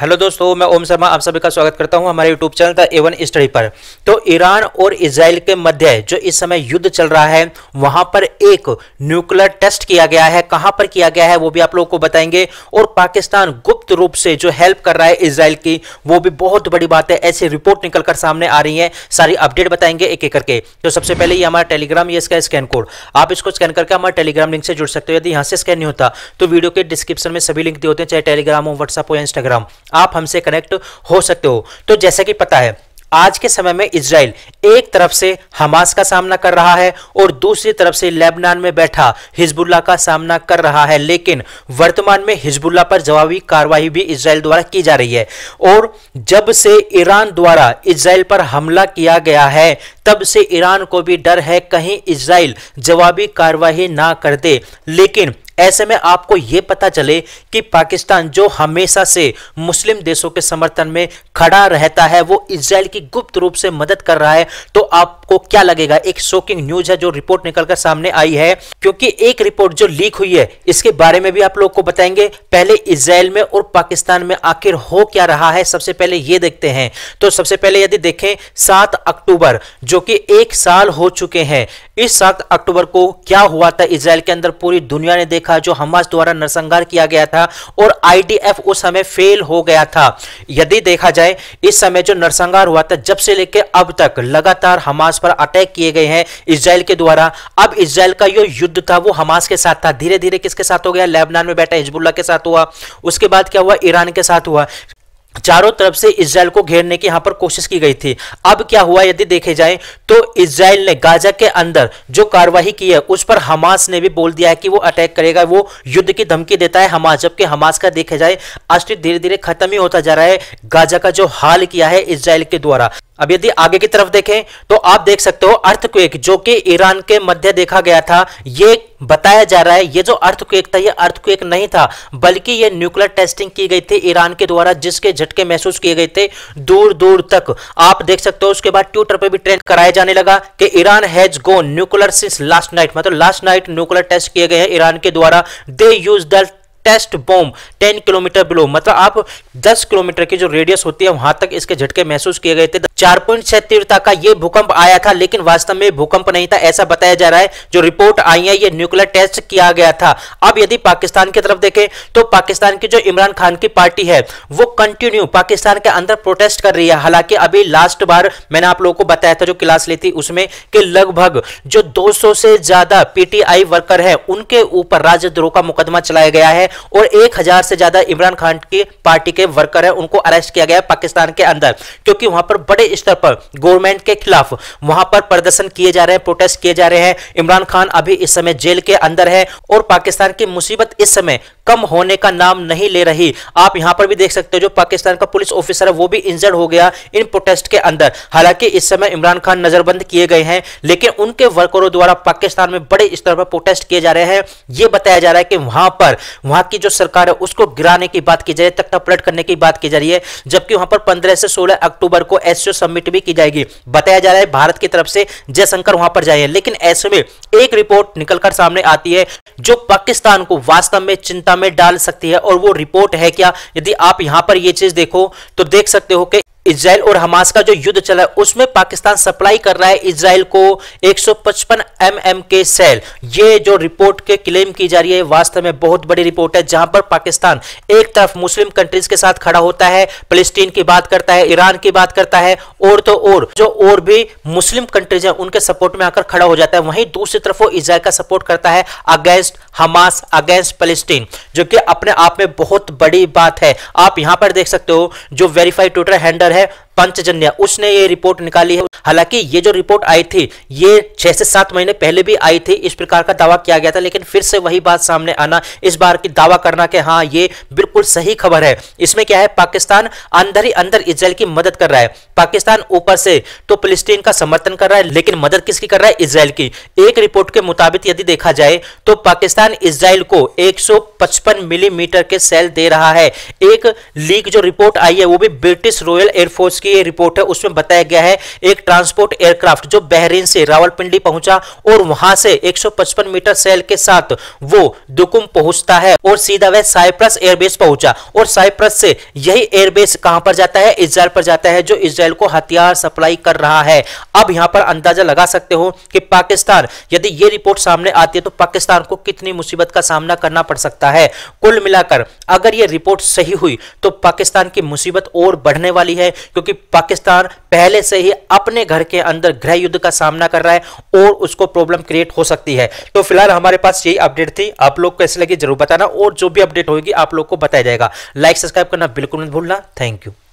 hello दोस्तों मैं ओम शर्मा आप सभी का स्वागत करता हूं हमारे YouTube channel the Avon study पर तो ईरान और इसराइल के मध्य जो इस समय युद्ध चल रहा है वहां पर एक न्यूक्लियर टेस्ट किया गया है कहां पर किया गया है वो भी आप लोगों को बताएंगे और पाकिस्तान गुप्त रूप से जो हेल्प कर रहा है इसराइल की वो भी बहुत बड़ी बात है ऐसी रिपोर्ट निकल सामने आ रही है सारी अपडेट बताएंगे एक एक करके तो सबसे पहले ये हमारा टेलीग्राम ये इसका स्कैन कोड आप इसको स्कैन करके हमारे टेलीग्राम लिंक से जुड़ सकते हो यदि यहाँ से स्कैन नहीं होता तो वीडियो के डिस्क्रिप्शन में सभी लिंक दिए होते हैं चाहे टेलीग्राम हो व्हाट्सअप हो या इंस्टाग्राम आप हमसे कनेक्ट हो सकते हो तो जैसा कि पता है आज के समय में इसराइल एक तरफ से हमास का सामना कर रहा है और दूसरी तरफ से लेबनान में बैठा हिजबुल्ला का सामना कर रहा है लेकिन वर्तमान में हिजबुल्ला पर जवाबी कार्रवाई भी इसराइल द्वारा की जा रही है और जब से ईरान द्वारा इसराइल पर हमला किया गया है तब से ईरान को भी डर है कहीं इसराइल जवाबी कार्रवाई ना कर दे लेकिन ऐसे में आपको ये पता चले कि पाकिस्तान जो हमेशा से मुस्लिम देशों के समर्थन में खड़ा रहता है वो इसराइल की गुप्त रूप से मदद कर रहा है तो आपको क्या लगेगा एक शॉकिंग न्यूज है जो रिपोर्ट निकलकर सामने आई है क्योंकि एक रिपोर्ट जो लीक हुई है इसके बारे में भी आप लोग को बताएंगे पहले इसराइल में और पाकिस्तान में आखिर हो क्या रहा है सबसे पहले ये देखते हैं तो सबसे पहले यदि देखें सात अक्टूबर जो कि एक साल हो चुके हैं इस सात अक्टूबर को क्या हुआ था इसराइल के अंदर पूरी दुनिया ने देखा देखा जो हमास द्वारा नरसंहार किया गया था और आईडीएफ उस समय फेल हो गया था यदि देखा जाए इस समय जो नरसंहार हुआ था जब से लेकर अब तक लगातार हमास पर अटैक किए गए हैं इसराइल के द्वारा अब इसराइल का जो युद्ध था वो हमास के साथ था धीरे धीरे किसके साथ हो गया लेबनान में बैठा हिजबुल्ला के साथ हुआ उसके बाद क्या हुआ ईरान के साथ हुआ चारों तरफ से इसराइल को घेरने की यहां पर कोशिश की गई थी अब क्या हुआ यदि देखे जाए तो इसराइल ने गाजा के अंदर जो कार्रवाई की है उस पर हमास ने भी बोल दिया है कि वो अटैक करेगा वो युद्ध की धमकी देता है हमास जबकि हमास का देखा जाए अस्त्र तो धीरे धीरे खत्म ही होता जा रहा है गाजा का जो हाल किया है इसराइल के द्वारा अब यदि आगे की तरफ देखें तो आप देख सकते हो अर्थक्वेक जो कि ईरान के मध्य देखा गया था ये बताया जा रहा है ये जो अर्थक्वेक था ये अर्थक्वेक नहीं था बल्कि ये न्यूक्लियर टेस्टिंग की गई थी ईरान के द्वारा जिसके झटके महसूस किए गए थे दूर दूर तक आप देख सकते हो उसके बाद ट्विटर पर भी ट्रेंड कराया जाने लगा कि Iran has gone nuclear since last night मतलब लास्ट नाइट न्यूक्लियर टेस्ट किए गए हैं ईरान के द्वारा they use the test bomb 10 kilometre below मतलब आप 10 किलोमीटर की जो रेडियस होती है वहां तक इसके झटके महसूस किए गए थे चार पॉइंट तीव्रता का यह भूकंप आया था लेकिन वास्तव में भूकंप नहीं था ऐसा बताया जा रहा है जो रिपोर्ट आई है ये न्यूक्लियर टेस्ट किया गया था अब यदि पाकिस्तान की तरफ देखें तो पाकिस्तान की जो इमरान खान की पार्टी है वो कंटिन्यू पाकिस्तान के अंदर प्रोटेस्ट कर रही है हालांकि अभी लास्ट बार मैंने आप लोगों को बताया था जो क्लास ली थी उसमें कि लगभग जो 200 से ज्यादा पीटीआई वर्कर है उनके ऊपर राजद्रोह का मुकदमा चलाया गया है और एक हजार से ज्यादा इमरान खान की पार्टी के वर्कर है उनको अरेस्ट किया गया है पाकिस्तान के अंदर क्योंकि वहां पर बड़े स्तर पर गवर्नमेंट के खिलाफ वहां पर प्रदर्शन किए जा रहे हैं प्रोटेस्ट किए जा रहे हैं इमरान खान अभी इस समय जेल के अंदर है और पाकिस्तान की मुसीबत इस समय कम होने का नाम नहीं ले रही आप यहां पर भी देख सकते हो जो पाकिस्तान का पुलिस ऑफिसर है वो भी इंजर्ड हो गया इन प्रोटेस्ट के अंदर हालांकि इस समय इमरान खान नजरबंद किए गए हैं लेकिन उनके वर्करों द्वारा पाकिस्तान में बड़े स्तर पर प्रोटेस्ट किए जा रहे हैं यह बताया जा रहा है कि वहां पर वहां की जो सरकार है उसको गिराने की बात की जा रही है तख्ता पलट करने की बात की जा रही है जबकि वहां पर पंद्रह से सोलह अक्टूबर को एसओ समिट भी की जाएगी बताया जा रहा है भारत की तरफ से जयशंकर वहां पर जाए लेकिन ऐसे में एक रिपोर्ट निकलकर सामने आती है जो पाकिस्तान को वास्तव में चिंता में डाल सकती है और वो रिपोर्ट है क्या यदि आप यहाँ पर ये चीज़ देखो तो देख सकते हो कि इसराइल और हमास का जो युद्ध चला है उसमें पाकिस्तान सप्लाई कर रहा है इसराइल को 155 एमएम के सेल ये जो रिपोर्ट के क्लेम की जा रही है वास्तव में बहुत बड़ी रिपोर्ट है जहां पर पाकिस्तान एक तरफ मुस्लिम कंट्रीज के साथ खड़ा होता है फलस्तीन की बात करता है ईरान की बात करता है और तो और जो और भी मुस्लिम कंट्रीज है उनके सपोर्ट में आकर खड़ा हो जाता है वहीं दूसरी तरफ वो इसराइल का सपोर्ट करता है अगेंस्ट हमास अगेंस्ट फलस्तीन जो कि अपने आप में बहुत बड़ी बात है आप यहां पर देख सकते हो जो वेरीफाइड ट्विटर हैंडल है है पंचजन्य उसने ये रिपोर्ट निकाली है हालांकि ये जो रिपोर्ट आई थी ये छह से सात महीने पहले भी आई थी इस प्रकार का दावा किया गया था लेकिन फिर से वही बात सामने आना इस बार की दावा करना के हाँ ये बिल्कुल सही खबर है इसमें क्या है पाकिस्तान अंदर ही अंदर इसराइल की मदद कर रहा है पाकिस्तान ऊपर से तो फिलिस्तीन का समर्थन कर रहा है लेकिन मदद किसकी कर रहा है इसराइल की एक रिपोर्ट के मुताबिक यदि देखा जाए तो पाकिस्तान इसराइल को एक मिलीमीटर के सेल दे रहा है एक लीक जो रिपोर्ट आई है वो भी ब्रिटिश रॉयल एयरफोर्स की की रिपोर्ट है उसमें बताया गया है एक ट्रांसपोर्ट एयरक्राफ्ट जो बहरीन से रावलपिंडी पहुंचा और वहां से 155 मीटर सेल के साथ वो दुकुम पहुंचता है और सीधा वह साइप्रस एयरबेस पहुंचा और साइप्रस से यही एयरबेस कहां पर जाता है इसराइल पर जाता है जो इसराइल को हथियार सप्लाई कर रहा है अब यहां पर अंदाजा लगा सकते हो कि पाकिस्तान यदि ये रिपोर्ट सामने आती है तो पाकिस्तान को कितनी मुसीबत का सामना करना पड़ सकता है कुल मिलाकर अगर ये रिपोर्ट सही हुई तो पाकिस्तान की मुसीबत और बढ़ने वाली है क्योंकि पाकिस्तान पहले से ही अपने घर के अंदर गृह युद्ध का सामना कर रहा है और उसको प्रॉब्लम क्रिएट हो सकती है तो फिलहाल हमारे पास यही अपडेट थी आप लोग कैसे लगी जरूर बताना और जो भी अपडेट होगी आप लोग को बताया जाएगा लाइक सब्सक्राइब करना बिल्कुल नहीं भूलना थैंक यू